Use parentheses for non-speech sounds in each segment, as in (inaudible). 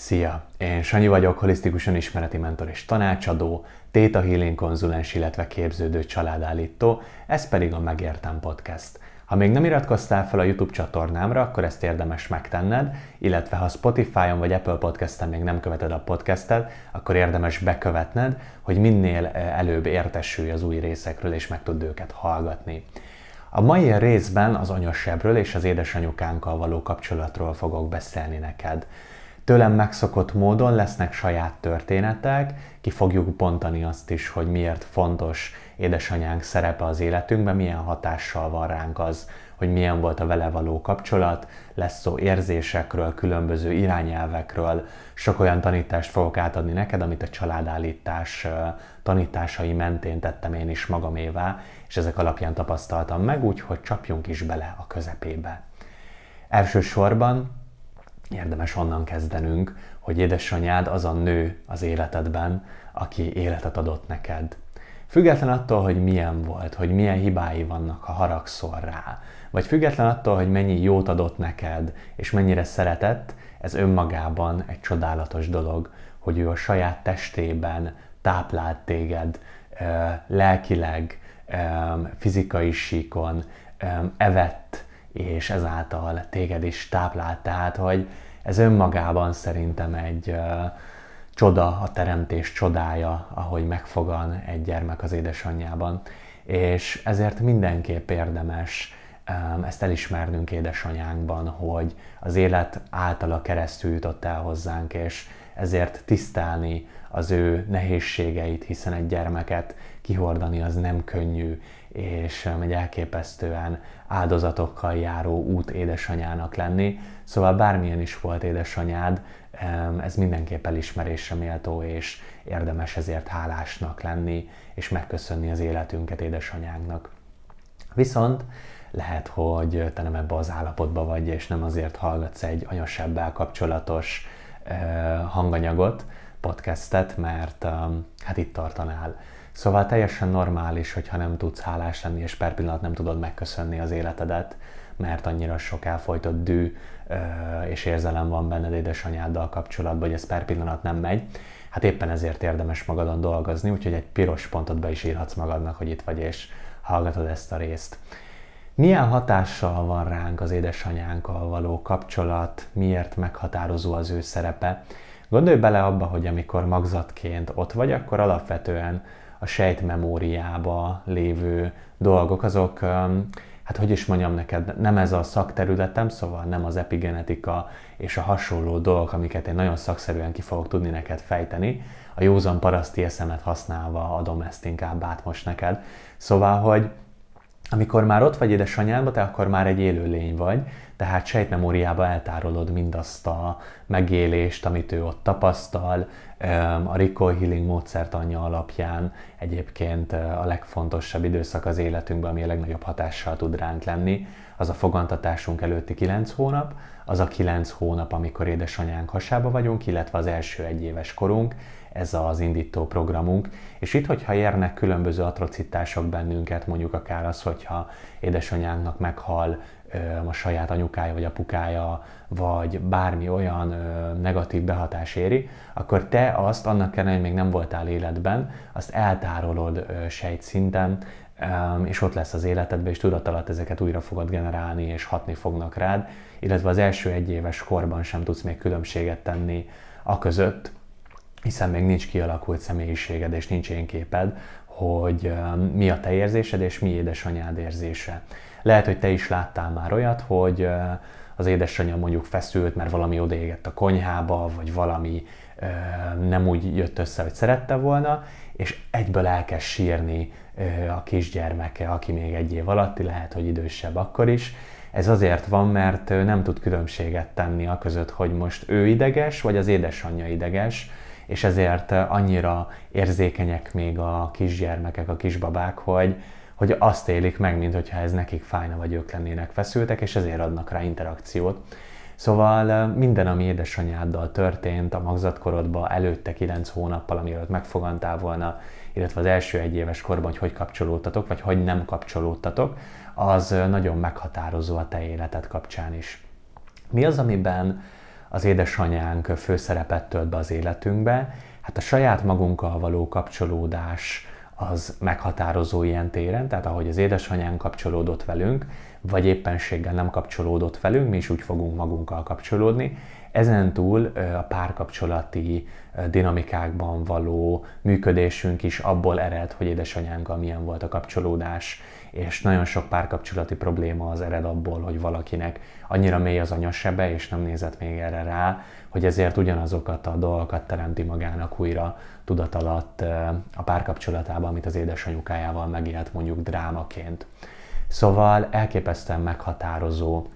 Szia! Én Sanyi vagyok, holisztikusan ismereti mentor és tanácsadó, Theta Healing konzulens, illetve képződő családállító, ez pedig a Megértem Podcast. Ha még nem iratkoztál fel a YouTube csatornámra, akkor ezt érdemes megtenned, illetve ha Spotify-on vagy Apple Podcast-en még nem követed a podcastet, akkor érdemes bekövetned, hogy minél eh, előbb értesülj az új részekről, és meg tudd őket hallgatni. A mai részben az anyasebről és az édesanyukánkkal való kapcsolatról fogok beszélni neked tőlem megszokott módon lesznek saját történetek, ki fogjuk bontani azt is, hogy miért fontos édesanyánk szerepe az életünkben, milyen hatással van ránk az, hogy milyen volt a vele való kapcsolat, lesz szó érzésekről, különböző irányelvekről, sok olyan tanítást fogok átadni neked, amit a családállítás tanításai mentén tettem én is magamévá, és ezek alapján tapasztaltam meg, úgyhogy csapjunk is bele a közepébe. Elsősorban érdemes onnan kezdenünk, hogy édesanyád az a nő az életedben, aki életet adott neked. Független attól, hogy milyen volt, hogy milyen hibái vannak, ha haragszol rá, vagy független attól, hogy mennyi jót adott neked, és mennyire szeretett, ez önmagában egy csodálatos dolog, hogy ő a saját testében táplált téged, lelkileg, fizikai síkon, evett, és ezáltal téged is táplált. Tehát, hogy ez önmagában szerintem egy csoda, a teremtés csodája, ahogy megfogan egy gyermek az édesanyjában. És ezért mindenképp érdemes ezt elismernünk édesanyánkban, hogy az élet általa keresztül jutott el hozzánk, és ezért tisztelni az ő nehézségeit, hiszen egy gyermeket kihordani az nem könnyű, és um, egy elképesztően áldozatokkal járó út édesanyának lenni. Szóval bármilyen is volt édesanyád, um, ez mindenképp elismerésre méltó, és érdemes ezért hálásnak lenni, és megköszönni az életünket édesanyánknak. Viszont lehet, hogy te nem ebbe az állapotba vagy, és nem azért hallgatsz egy anyasebbel kapcsolatos uh, hanganyagot, podcastet, mert um, hát itt tartanál. Szóval teljesen normális, hogyha nem tudsz hálás lenni, és per pillanat nem tudod megköszönni az életedet, mert annyira sok elfolytott dű és érzelem van benned édesanyáddal kapcsolatban, hogy ez per pillanat nem megy. Hát éppen ezért érdemes magadon dolgozni, úgyhogy egy piros pontot be is írhatsz magadnak, hogy itt vagy és hallgatod ezt a részt. Milyen hatással van ránk az édesanyánkkal való kapcsolat, miért meghatározó az ő szerepe, Gondolj bele abba, hogy amikor magzatként ott vagy, akkor alapvetően a sejtmemóriába lévő dolgok, azok, hát hogy is mondjam neked, nem ez a szakterületem, szóval nem az epigenetika és a hasonló dolgok, amiket én nagyon szakszerűen ki fogok tudni neked fejteni, a józan paraszti eszemet használva adom ezt inkább át most neked. Szóval, hogy amikor már ott vagy édesanyádba, te akkor már egy lény vagy, tehát sejtmemóriába eltárolod mindazt a megélést, amit ő ott tapasztal. A Recall Healing anyja alapján egyébként a legfontosabb időszak az életünkben, ami a legnagyobb hatással tud ránk lenni, az a fogantatásunk előtti 9 hónap, az a 9 hónap, amikor édesanyánk hasába vagyunk, illetve az első egyéves korunk, ez az indító programunk. És itt, hogyha érnek különböző atrocitások bennünket, mondjuk akár az, hogyha édesanyánknak meghal a saját anyukája vagy apukája, vagy bármi olyan negatív behatás éri, akkor te azt, annak kellene, hogy még nem voltál életben, azt eltárolod sejt szinten, és ott lesz az életedben, és tudat alatt ezeket újra fogod generálni, és hatni fognak rád, illetve az első egyéves korban sem tudsz még különbséget tenni a között, hiszen még nincs kialakult személyiséged és nincs én képed, hogy mi a te érzésed és mi édesanyád érzése. Lehet, hogy te is láttál már olyat, hogy az édesanyja mondjuk feszült, mert valami odaégett a konyhába, vagy valami nem úgy jött össze, hogy szerette volna, és egyből elkezd sírni a kisgyermeke, aki még egy év alatti, lehet, hogy idősebb akkor is. Ez azért van, mert nem tud különbséget tenni a között, hogy most ő ideges, vagy az édesanyja ideges, és ezért eh, annyira érzékenyek még a kisgyermekek, a kisbabák, hogy, hogy azt élik meg, mint hogyha ez nekik fájna, vagy ők lennének feszültek, és ezért adnak rá interakciót. Szóval eh, minden, ami édesanyáddal történt a magzatkorodban előtte 9 hónappal, amielőtt megfogantál volna, illetve az első egyéves korban, hogy hogy kapcsolódtatok, vagy hogy nem kapcsolódtatok, az eh, nagyon meghatározó a te életed kapcsán is. Mi az, amiben az édesanyánk főszerepet tölt be az életünkbe, hát a saját magunkkal való kapcsolódás az meghatározó ilyen téren, tehát ahogy az édesanyánk kapcsolódott velünk, vagy éppenséggel nem kapcsolódott velünk, mi is úgy fogunk magunkkal kapcsolódni. Ezen túl a párkapcsolati dinamikákban való működésünk is abból ered, hogy édesanyánkkal milyen volt a kapcsolódás, és nagyon sok párkapcsolati probléma az ered abból, hogy valakinek annyira mély az anyasebe, és nem nézett még erre rá, hogy ezért ugyanazokat a dolgokat teremti magának újra tudat alatt a párkapcsolatában, amit az édesanyukájával megélt mondjuk drámaként. Szóval elképesztően meghatározó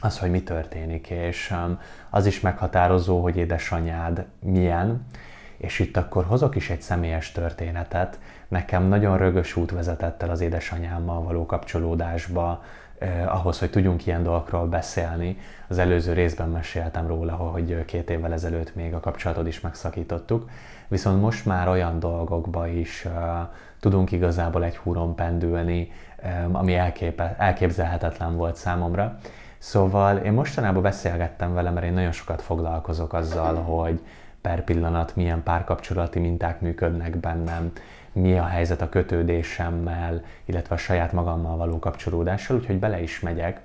az, hogy mi történik, és az is meghatározó, hogy édesanyád milyen, és itt akkor hozok is egy személyes történetet. Nekem nagyon rögös út vezetett el az édesanyámmal való kapcsolódásba, eh, ahhoz, hogy tudjunk ilyen dolgokról beszélni. Az előző részben meséltem róla, hogy két évvel ezelőtt még a kapcsolatot is megszakítottuk. Viszont most már olyan dolgokba is eh, tudunk igazából egy húron pendülni, eh, ami elképe, elképzelhetetlen volt számomra. Szóval én mostanában beszélgettem vele, mert én nagyon sokat foglalkozok azzal, hogy per pillanat, milyen párkapcsolati minták működnek bennem, mi a helyzet a kötődésemmel, illetve a saját magammal való kapcsolódással, úgyhogy bele is megyek.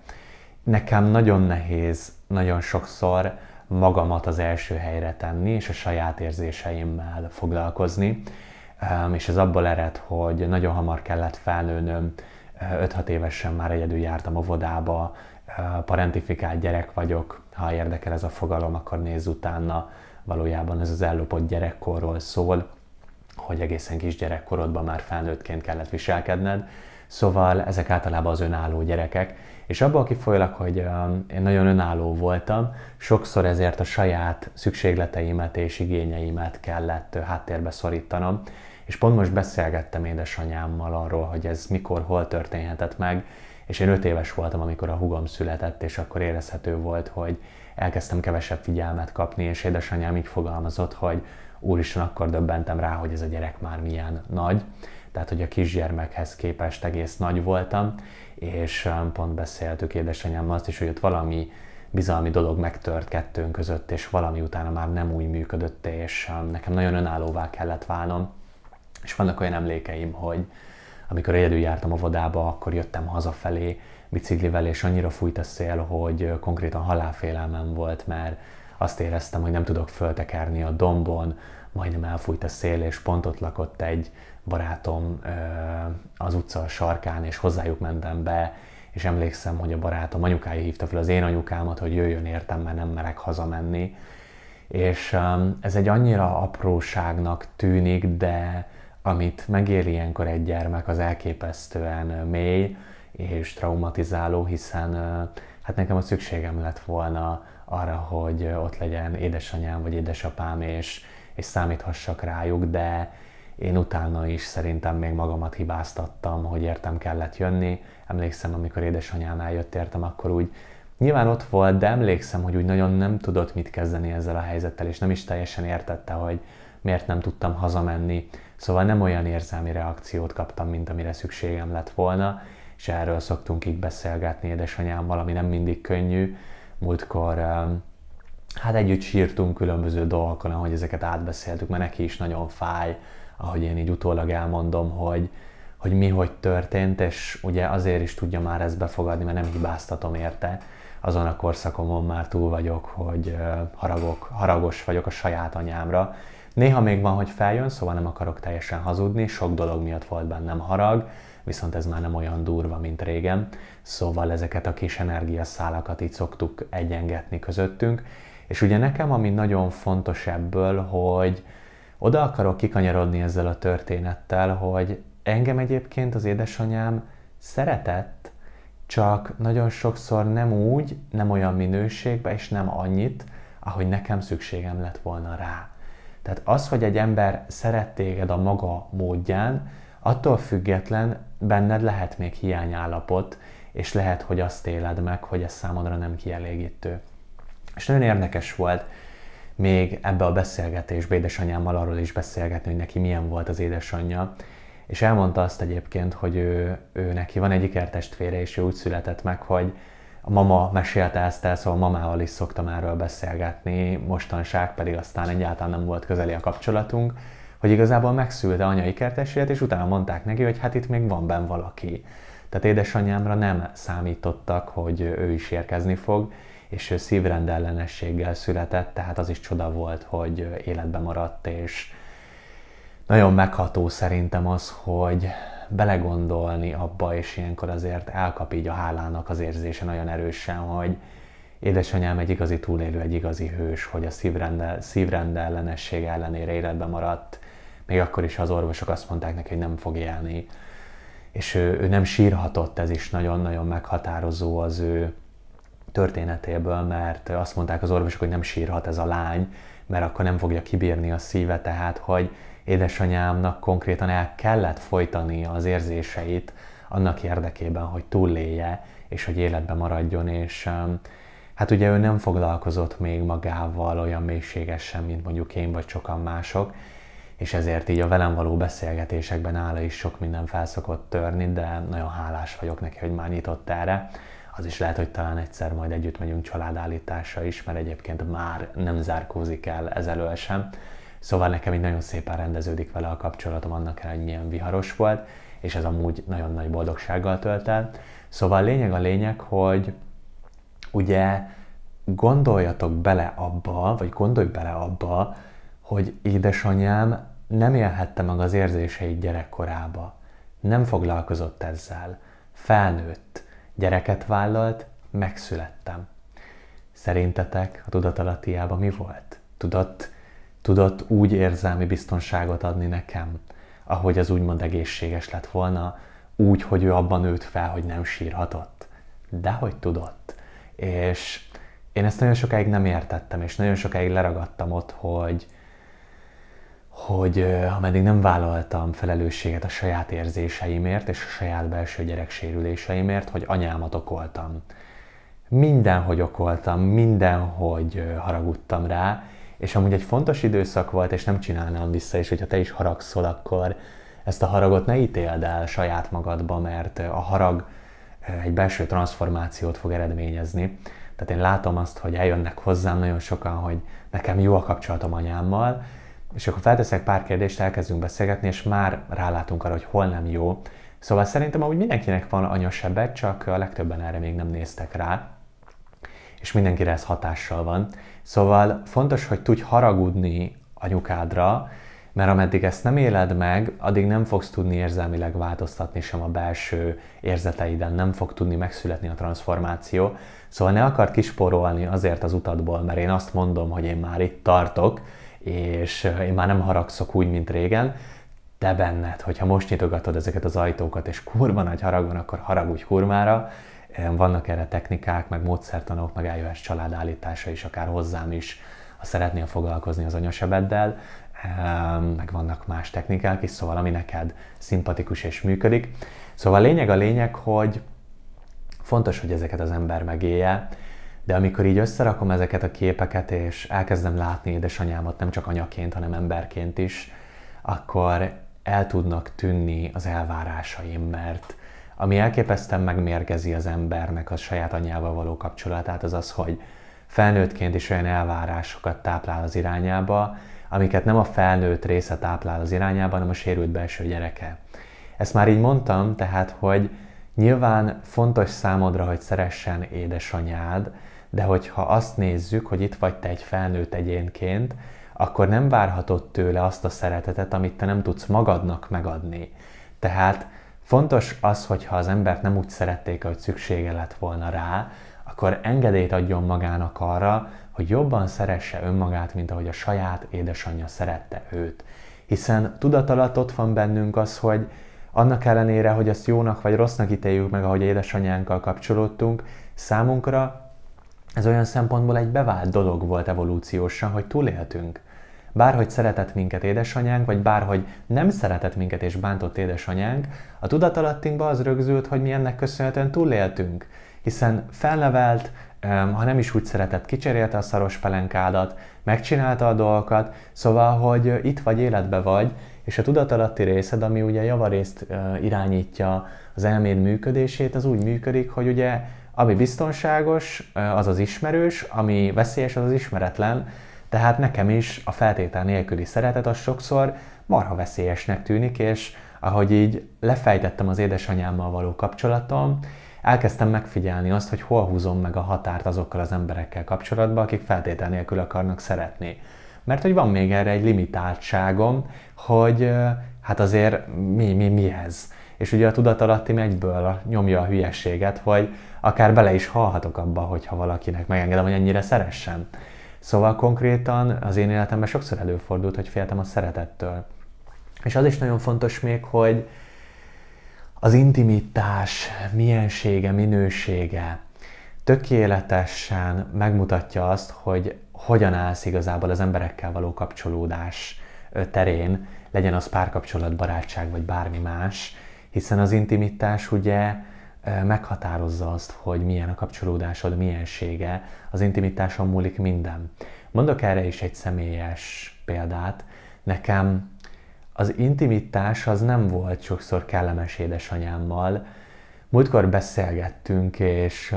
Nekem nagyon nehéz nagyon sokszor magamat az első helyre tenni, és a saját érzéseimmel foglalkozni, és ez abból ered, hogy nagyon hamar kellett felnőnöm, 5-6 évesen már egyedül jártam óvodába, parentifikált gyerek vagyok, ha érdekel ez a fogalom, akkor nézz utána valójában ez az ellopott gyerekkorról szól, hogy egészen kis gyerekkorodban már felnőttként kellett viselkedned, Szóval ezek általában az önálló gyerekek, és abból kifolyólag, hogy um, én nagyon önálló voltam, sokszor ezért a saját szükségleteimet és igényeimet kellett háttérbe szorítanom, és pont most beszélgettem édesanyámmal arról, hogy ez mikor, hol történhetett meg, és én öt éves voltam, amikor a hugom született, és akkor érezhető volt, hogy elkezdtem kevesebb figyelmet kapni, és édesanyám így fogalmazott, hogy úristen, akkor döbbentem rá, hogy ez a gyerek már milyen nagy, tehát hogy a kisgyermekhez képest egész nagy voltam, és um, pont beszéltük édesanyám azt is, hogy ott valami bizalmi dolog megtört kettőnk között, és valami utána már nem úgy működött, és um, nekem nagyon önállóvá kellett válnom. És vannak olyan emlékeim, hogy amikor egyedül jártam a vodába, akkor jöttem hazafelé, biciklivel, és annyira fújt a szél, hogy konkrétan halálfélelmem volt, mert azt éreztem, hogy nem tudok föltekerni a dombon, majdnem elfújt a szél, és pont ott lakott egy barátom az utca sarkán, és hozzájuk mentem be, és emlékszem, hogy a barátom anyukája hívta fel az én anyukámat, hogy jöjjön értem, mert nem merek hazamenni. És ez egy annyira apróságnak tűnik, de amit megéli ilyenkor egy gyermek, az elképesztően mély, és traumatizáló, hiszen hát nekem a szükségem lett volna arra, hogy ott legyen édesanyám vagy édesapám, és, és számíthassak rájuk, de én utána is szerintem még magamat hibáztattam, hogy értem kellett jönni. Emlékszem, amikor édesanyám eljött, értem, akkor úgy nyilván ott volt, de emlékszem, hogy úgy nagyon nem tudott mit kezdeni ezzel a helyzettel, és nem is teljesen értette, hogy miért nem tudtam hazamenni. Szóval nem olyan érzelmi reakciót kaptam, mint amire szükségem lett volna, és erről szoktunk így beszélgetni édesanyámmal, ami nem mindig könnyű. Múltkor hát együtt sírtunk különböző dolgokon, ahogy ezeket átbeszéltük, mert neki is nagyon fáj, ahogy én így utólag elmondom, hogy, hogy mi hogy történt, és ugye azért is tudja már ezt befogadni, mert nem hibáztatom érte. Azon a korszakomon már túl vagyok, hogy haragok, haragos vagyok a saját anyámra. Néha még van, hogy feljön, szóval nem akarok teljesen hazudni, sok dolog miatt volt bennem harag, viszont ez már nem olyan durva, mint régen, szóval ezeket a kis energiaszálakat itt szoktuk egyengetni közöttünk, és ugye nekem ami nagyon fontos ebből, hogy oda akarok kikanyarodni ezzel a történettel, hogy engem egyébként az édesanyám szeretett, csak nagyon sokszor nem úgy, nem olyan minőségben, és nem annyit, ahogy nekem szükségem lett volna rá. Tehát az, hogy egy ember szeret téged a maga módján, attól független benned lehet még hiányállapot, és lehet, hogy azt éled meg, hogy ez számodra nem kielégítő. És nagyon érdekes volt még ebbe a beszélgetésbe édesanyámmal arról is beszélgetni, hogy neki milyen volt az édesanyja, és elmondta azt egyébként, hogy ő, ő neki van egy ikertestvére, és ő úgy született meg, hogy a mama mesélte ezt el, szóval mamával is szoktam erről beszélgetni, mostanság pedig aztán egyáltalán nem volt közeli a kapcsolatunk, hogy igazából megszülte anyai kertesület, és utána mondták neki, hogy hát itt még van benn valaki. Tehát édesanyámra nem számítottak, hogy ő is érkezni fog, és ő szívrendellenességgel született, tehát az is csoda volt, hogy életbe maradt, és nagyon megható szerintem az, hogy belegondolni abba, és ilyenkor azért elkap így a hálának az érzése nagyon erősen, hogy édesanyám egy igazi túlélő, egy igazi hős, hogy a szívrende szívrendel ellenére életbe maradt, még akkor is az orvosok azt mondták neki, hogy nem fog élni. És ő, ő nem sírhatott, ez is nagyon-nagyon meghatározó az ő történetéből, mert azt mondták az orvosok, hogy nem sírhat ez a lány, mert akkor nem fogja kibírni a szíve, tehát hogy édesanyámnak konkrétan el kellett folytani az érzéseit annak érdekében, hogy túlélje, és hogy életbe maradjon, és hát ugye ő nem foglalkozott még magával olyan mélységesen, mint mondjuk én vagy sokan mások, és ezért így a velem való beszélgetésekben ála is sok minden felszokott törni, de nagyon hálás vagyok neki, hogy már nyitott erre. Az is lehet, hogy talán egyszer majd együtt megyünk családállításra is, mert egyébként már nem zárkózik el ezelől sem. Szóval nekem így nagyon szépen rendeződik vele a kapcsolatom, annak ellenére, hogy milyen viharos volt, és ez amúgy nagyon nagy boldogsággal tölt el. Szóval lényeg a lényeg, hogy ugye gondoljatok bele abba, vagy gondolj bele abba, hogy édesanyám nem élhette meg az érzéseit gyerekkorába, nem foglalkozott ezzel, felnőtt, gyereket vállalt, megszülettem. Szerintetek a tudatalatiába mi volt? Tudott, tudott úgy érzelmi biztonságot adni nekem, ahogy az úgymond egészséges lett volna, úgy, hogy ő abban nőtt fel, hogy nem sírhatott. Dehogy tudott. És én ezt nagyon sokáig nem értettem, és nagyon sokáig leragadtam ott, hogy hogy ameddig nem vállaltam felelősséget a saját érzéseimért és a saját belső gyereksérüléseimért, hogy anyámat okoltam. Mindenhogy okoltam, mindenhogy haragudtam rá, és amúgy egy fontos időszak volt, és nem csinálnám vissza, és hogyha te is haragszol, akkor ezt a haragot ne ítéld el saját magadba, mert a harag egy belső transformációt fog eredményezni. Tehát én látom azt, hogy eljönnek hozzám nagyon sokan, hogy nekem jó a kapcsolatom anyámmal, és akkor felteszek pár kérdést, elkezdünk beszélgetni, és már rálátunk arra, hogy hol nem jó. Szóval szerintem amúgy mindenkinek van anyasebe, csak a legtöbben erre még nem néztek rá, és mindenkire ez hatással van. Szóval fontos, hogy tudj haragudni anyukádra, mert ameddig ezt nem éled meg, addig nem fogsz tudni érzelmileg változtatni sem a belső érzeteiden, nem fog tudni megszületni a transformáció. Szóval ne akart kisporolni azért az utadból, mert én azt mondom, hogy én már itt tartok, és én már nem haragszok úgy, mint régen, te benned, hogyha most nyitogatod ezeket az ajtókat, és kurva nagy harag van, akkor haragudj kurmára. Vannak erre technikák, meg módszertanok, meg iOS családállítása is, akár hozzám is, ha szeretnél foglalkozni az anyasebeddel, meg vannak más technikák is, szóval ami neked szimpatikus és működik. Szóval a lényeg a lényeg, hogy fontos, hogy ezeket az ember megélje, de amikor így összerakom ezeket a képeket, és elkezdem látni édesanyámat nem csak anyaként, hanem emberként is, akkor el tudnak tűnni az elvárásaim, mert ami elképesztően megmérgezi az embernek a saját anyával való kapcsolatát, az az, hogy felnőttként is olyan elvárásokat táplál az irányába, amiket nem a felnőtt része táplál az irányába, hanem a sérült belső gyereke. Ezt már így mondtam, tehát, hogy nyilván fontos számodra, hogy szeressen édesanyád, de hogyha azt nézzük, hogy itt vagy te egy felnőtt egyénként, akkor nem várhatod tőle azt a szeretetet, amit te nem tudsz magadnak megadni. Tehát fontos az, hogyha az embert nem úgy szerették, hogy szüksége lett volna rá, akkor engedélyt adjon magának arra, hogy jobban szeresse önmagát, mint ahogy a saját édesanyja szerette őt. Hiszen tudatalat ott van bennünk az, hogy annak ellenére, hogy azt jónak vagy rossznak ítéljük meg, ahogy édesanyánkkal kapcsolódtunk, számunkra ez olyan szempontból egy bevált dolog volt evolúciósan, hogy túléltünk. Bárhogy szeretett minket édesanyánk, vagy bárhogy nem szeretett minket és bántott édesanyánk, a tudatalattinkba az rögzült, hogy mi ennek köszönhetően túléltünk, hiszen felnevelt, ha nem is úgy szeretett, kicserélte a szaros pelenkádat, megcsinálta a dolgokat, szóval, hogy itt vagy, életbe vagy, és a tudatalatti részed, ami ugye javarészt irányítja az elméd működését, az úgy működik, hogy ugye ami biztonságos, az az ismerős, ami veszélyes, az az ismeretlen, tehát nekem is a feltétel nélküli szeretet az sokszor marha veszélyesnek tűnik, és ahogy így lefejtettem az édesanyámmal való kapcsolatom, elkezdtem megfigyelni azt, hogy hol húzom meg a határt azokkal az emberekkel kapcsolatban, akik feltétel nélkül akarnak szeretni. Mert hogy van még erre egy limitáltságom, hogy hát azért mi, mi, mi ez? És ugye a tudatalatti egyből nyomja a hülyeséget, hogy akár bele is halhatok abba, hogyha valakinek megengedem, hogy ennyire szeressen. Szóval konkrétan az én életemben sokszor előfordult, hogy féltem a szeretettől. És az is nagyon fontos még, hogy az intimitás miensége, minősége tökéletesen megmutatja azt, hogy hogyan állsz igazából az emberekkel való kapcsolódás terén, legyen az párkapcsolat, barátság vagy bármi más, hiszen az intimitás ugye meghatározza azt, hogy milyen a kapcsolódásod, miensége, az intimitáson múlik minden. Mondok erre is egy személyes példát. Nekem az intimitás az nem volt sokszor kellemes édesanyámmal. Múltkor beszélgettünk, és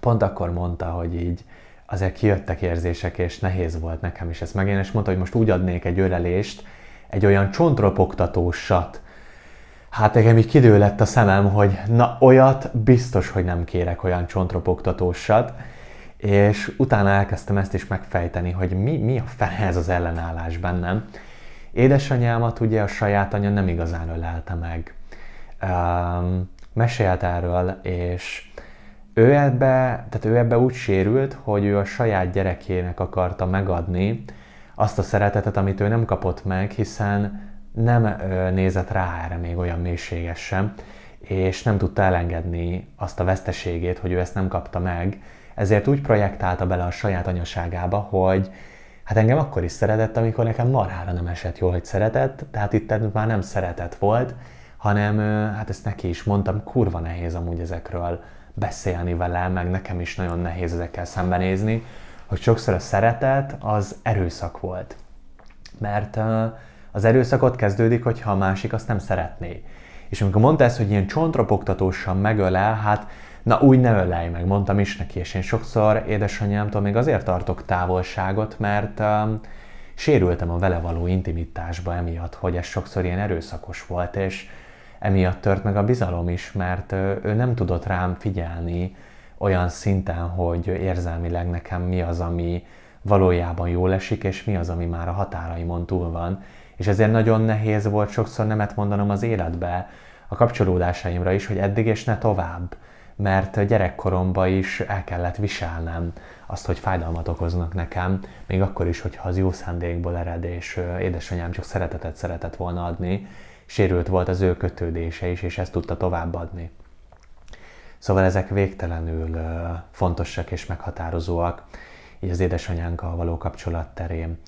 pont akkor mondta, hogy így azért kijöttek érzések, és nehéz volt nekem is ezt megélni, és mondta, hogy most úgy adnék egy ölelést, egy olyan csontropogtatósat, Hát nekem így lett a szemem, hogy na olyat biztos, hogy nem kérek olyan csontropogtatósat, és utána elkezdtem ezt is megfejteni, hogy mi, mi a fene ez az ellenállás bennem. Édesanyámat ugye a saját anya nem igazán ölelte meg. Um, mesélt erről, és ő ebbe, tehát ő ebbe úgy sérült, hogy ő a saját gyerekének akarta megadni azt a szeretetet, amit ő nem kapott meg, hiszen nem nézett rá erre még olyan mélységes sem, és nem tudta elengedni azt a veszteségét, hogy ő ezt nem kapta meg, ezért úgy projektálta bele a saját anyaságába, hogy hát engem akkor is szeretett, amikor nekem marhára nem esett jól, hogy szeretett, tehát itt már nem szeretet volt, hanem hát ezt neki is mondtam, kurva nehéz amúgy ezekről beszélni vele, meg nekem is nagyon nehéz ezekkel szembenézni, hogy sokszor a szeretet az erőszak volt. Mert uh, az erőszak ott kezdődik, hogyha a másik azt nem szeretné. És amikor mondta ezt, hogy ilyen csontropogtatósan megölel, hát na úgy ne ölelj meg, mondtam is neki, és én sokszor édesanyámtól még azért tartok távolságot, mert um, sérültem a vele való intimitásba emiatt, hogy ez sokszor ilyen erőszakos volt, és emiatt tört meg a bizalom is, mert ő nem tudott rám figyelni olyan szinten, hogy érzelmileg nekem mi az, ami valójában jól esik, és mi az, ami már a határaimon túl van. És ezért nagyon nehéz volt sokszor nemet mondanom az életbe, a kapcsolódásaimra is, hogy eddig és ne tovább. Mert gyerekkoromban is el kellett viselnem azt, hogy fájdalmat okoznak nekem, még akkor is, hogyha az jó szándékból ered, és édesanyám csak szeretetet szeretett volna adni, sérült volt az ő kötődése is, és ezt tudta továbbadni. Szóval ezek végtelenül fontosak és meghatározóak, így az édesanyánkkal való kapcsolat terén.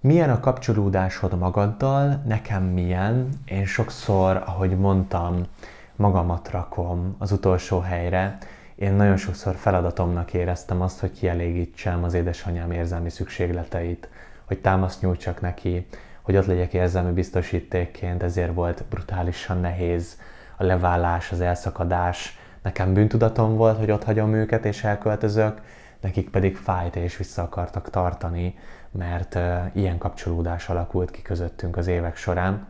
Milyen a kapcsolódásod magaddal, nekem milyen? Én sokszor, ahogy mondtam, magamat rakom az utolsó helyre. Én nagyon sokszor feladatomnak éreztem azt, hogy kielégítsem az édesanyám érzelmi szükségleteit, hogy támaszt nyújtsak neki, hogy ott legyek érzelmi biztosítékként, ezért volt brutálisan nehéz a leválás, az elszakadás. Nekem bűntudatom volt, hogy ott hagyom őket és elköltözök, nekik pedig fájt és vissza akartak tartani, mert ilyen kapcsolódás alakult ki közöttünk az évek során.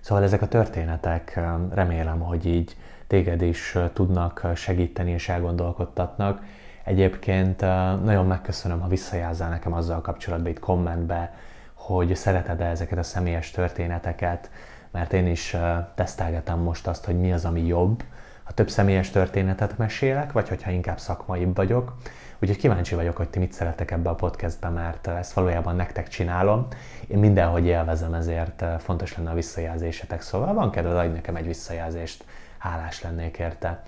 Szóval ezek a történetek remélem, hogy így téged is tudnak segíteni és elgondolkodtatnak. Egyébként nagyon megköszönöm, ha visszajelzel nekem azzal kapcsolatban itt kommentbe, hogy szereted-e ezeket a személyes történeteket, mert én is tesztelgetem most azt, hogy mi az, ami jobb, ha több személyes történetet mesélek, vagy hogyha inkább szakmaibb vagyok. Úgyhogy kíváncsi vagyok, hogy ti mit szeretek ebbe a podcastbe, mert ezt valójában nektek csinálom. Én mindenhogy élvezem, ezért eh, fontos lenne a visszajelzésetek. Szóval van kedved, adj nekem egy visszajelzést, hálás lennék érte.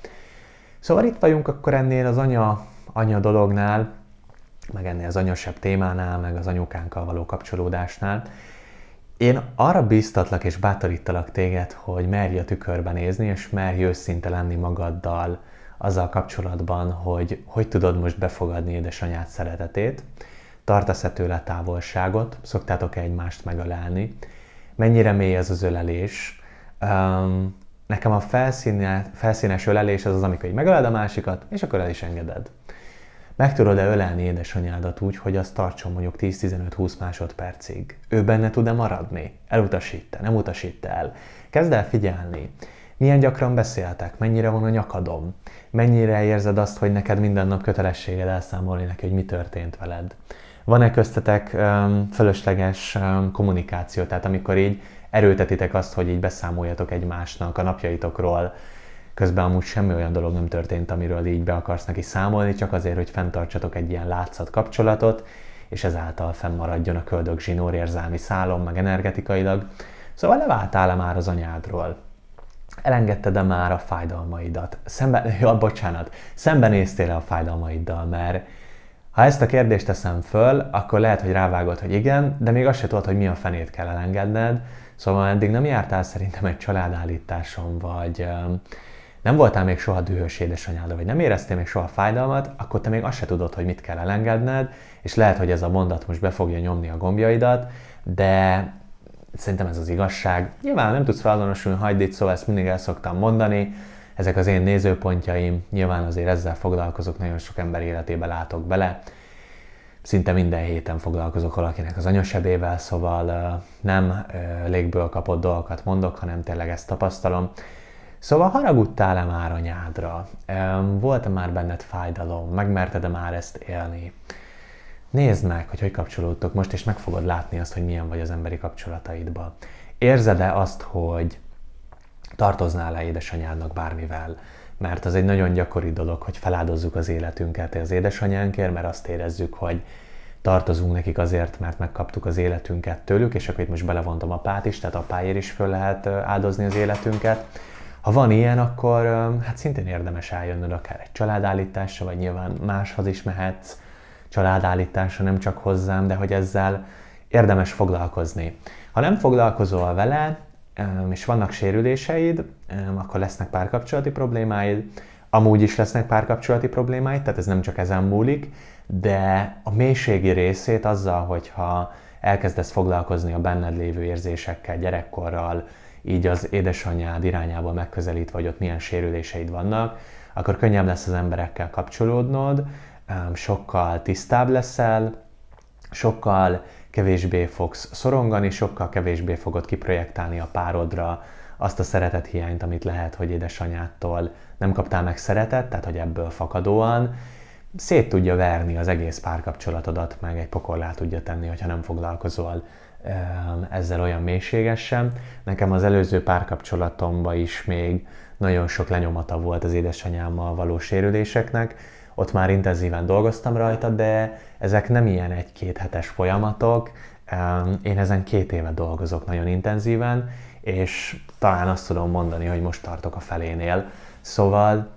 Szóval itt vagyunk akkor ennél az anya, anya dolognál, meg ennél az anyasabb témánál, meg az anyukánkkal való kapcsolódásnál. Én arra biztatlak és bátorítalak téged, hogy merj a tükörben nézni, és merj őszinte lenni magaddal azzal kapcsolatban, hogy hogy tudod most befogadni édesanyád szeretetét, tartasz-e tőle távolságot, szoktátok-e egymást megölelni, mennyire mély ez az ölelés. Um, nekem a felszíne, felszínes ölelés az az, amikor így megöled a másikat, és akkor el is engeded. Meg tudod-e ölelni édesanyádat úgy, hogy azt tartson mondjuk 10-15-20 másodpercig? Ő benne tud-e maradni? Elutasít-e? Nem utasít el? Kezd el figyelni. Milyen gyakran beszéltek? Mennyire van a nyakadom? Mennyire érzed azt, hogy neked minden nap kötelességed elszámolni neki, hogy mi történt veled? Van-e köztetek um, fölösleges um, kommunikáció? Tehát amikor így erőtetitek azt, hogy így beszámoljatok egymásnak a napjaitokról, Közben amúgy semmi olyan dolog nem történt, amiről így be akarsz neki számolni, csak azért, hogy fenntartsatok egy ilyen látszat kapcsolatot, és ezáltal fennmaradjon a köldök zsinór érzelmi szálom, meg energetikailag. Szóval leváltál-e már az anyádról? Elengedted-e már a fájdalmaidat? Szemben, (laughs) ja, bocsánat, szembenéztél-e a fájdalmaiddal, mert ha ezt a kérdést teszem föl, akkor lehet, hogy rávágod, hogy igen, de még azt se tudod, hogy mi a fenét kell elengedned, szóval eddig nem jártál szerintem egy családállításon, vagy nem voltál még soha dühös édesanyád, vagy nem éreztél még soha fájdalmat, akkor te még azt se tudod, hogy mit kell elengedned, és lehet, hogy ez a mondat most be fogja nyomni a gombjaidat, de szerintem ez az igazság. Nyilván nem tudsz felazonosulni, hagyd itt, szóval ezt mindig el szoktam mondani, ezek az én nézőpontjaim, nyilván azért ezzel foglalkozok, nagyon sok ember életébe látok bele, szinte minden héten foglalkozok valakinek az anyasebével, szóval nem légből kapott dolgokat mondok, hanem tényleg ezt tapasztalom. Szóval haragudtál-e már anyádra? Volt-e már benned fájdalom? Megmerted-e már ezt élni? Nézd meg, hogy hogy kapcsolódtok most, és meg fogod látni azt, hogy milyen vagy az emberi kapcsolataidban. Érzed-e azt, hogy tartoznál le édesanyádnak bármivel? Mert az egy nagyon gyakori dolog, hogy feláldozzuk az életünket az édesanyánkért, mert azt érezzük, hogy tartozunk nekik azért, mert megkaptuk az életünket tőlük, és akkor itt most belevontam apát is, tehát apáért is föl lehet áldozni az életünket ha van ilyen, akkor hát szintén érdemes eljönnöd akár egy családállításra, vagy nyilván máshoz is mehetsz családállításra, nem csak hozzám, de hogy ezzel érdemes foglalkozni. Ha nem foglalkozol vele, és vannak sérüléseid, akkor lesznek párkapcsolati problémáid, amúgy is lesznek párkapcsolati problémáid, tehát ez nem csak ezen múlik, de a mélységi részét azzal, hogyha elkezdesz foglalkozni a benned lévő érzésekkel, gyerekkorral, így az édesanyád irányába megközelítve, hogy ott milyen sérüléseid vannak, akkor könnyebb lesz az emberekkel kapcsolódnod, sokkal tisztább leszel, sokkal kevésbé fogsz szorongani, sokkal kevésbé fogod kiprojektálni a párodra azt a szeretet hiányt, amit lehet, hogy édesanyától nem kaptál meg szeretet, tehát hogy ebből fakadóan szét tudja verni az egész párkapcsolatodat, meg egy pokollá tudja tenni, hogyha nem foglalkozol Ehm, ezzel olyan mélységesen. Nekem az előző párkapcsolatomban is még nagyon sok lenyomata volt az édesanyámmal való sérüléseknek, ott már intenzíven dolgoztam rajta, de ezek nem ilyen egy-két hetes folyamatok, ehm, én ezen két éve dolgozok nagyon intenzíven, és talán azt tudom mondani, hogy most tartok a felénél. Szóval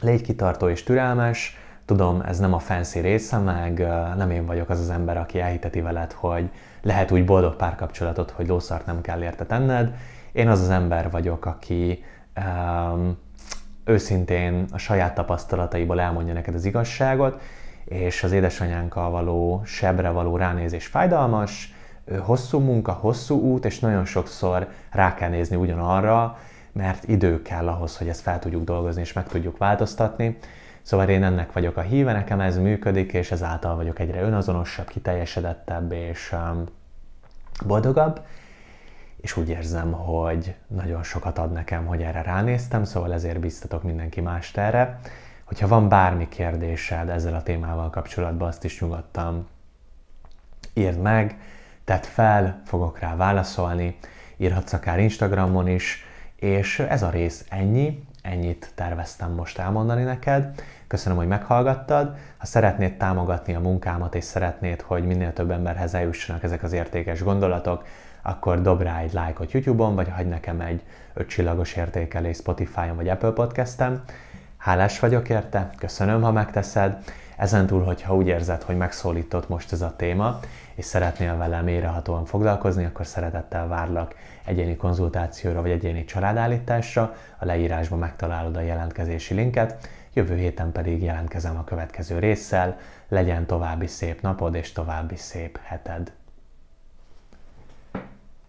légy kitartó és türelmes, tudom, ez nem a fancy része, meg nem én vagyok az az ember, aki elhiteti veled, hogy lehet úgy boldog párkapcsolatot, hogy lószart nem kell érte tenned. Én az az ember vagyok, aki um, őszintén a saját tapasztalataiból elmondja neked az igazságot, és az édesanyánkkal való sebre való ránézés fájdalmas, hosszú munka, hosszú út, és nagyon sokszor rá kell nézni ugyanarra, mert idő kell ahhoz, hogy ezt fel tudjuk dolgozni és meg tudjuk változtatni. Szóval én ennek vagyok a híve, nekem ez működik, és ezáltal vagyok egyre önazonosabb, kiteljesedettebb és um, boldogabb. És úgy érzem, hogy nagyon sokat ad nekem, hogy erre ránéztem, szóval ezért biztatok mindenki mást erre. Hogyha van bármi kérdésed ezzel a témával kapcsolatban, azt is nyugodtan írd meg, tedd fel, fogok rá válaszolni, írhatsz akár Instagramon is, és ez a rész ennyi ennyit terveztem most elmondani neked. Köszönöm, hogy meghallgattad. Ha szeretnéd támogatni a munkámat, és szeretnéd, hogy minél több emberhez eljussanak ezek az értékes gondolatok, akkor dob rá egy lájkot YouTube-on, vagy hagy nekem egy ötcsillagos értékelés Spotify-on vagy Apple Podcast-en. Hálás vagyok érte, köszönöm, ha megteszed. Ezentúl, hogyha úgy érzed, hogy megszólított most ez a téma, és szeretnél vele mélyrehatóan foglalkozni, akkor szeretettel várlak egyéni konzultációra vagy egyéni családállításra. A leírásban megtalálod a jelentkezési linket, jövő héten pedig jelentkezem a következő résszel. Legyen további szép napod és további szép heted!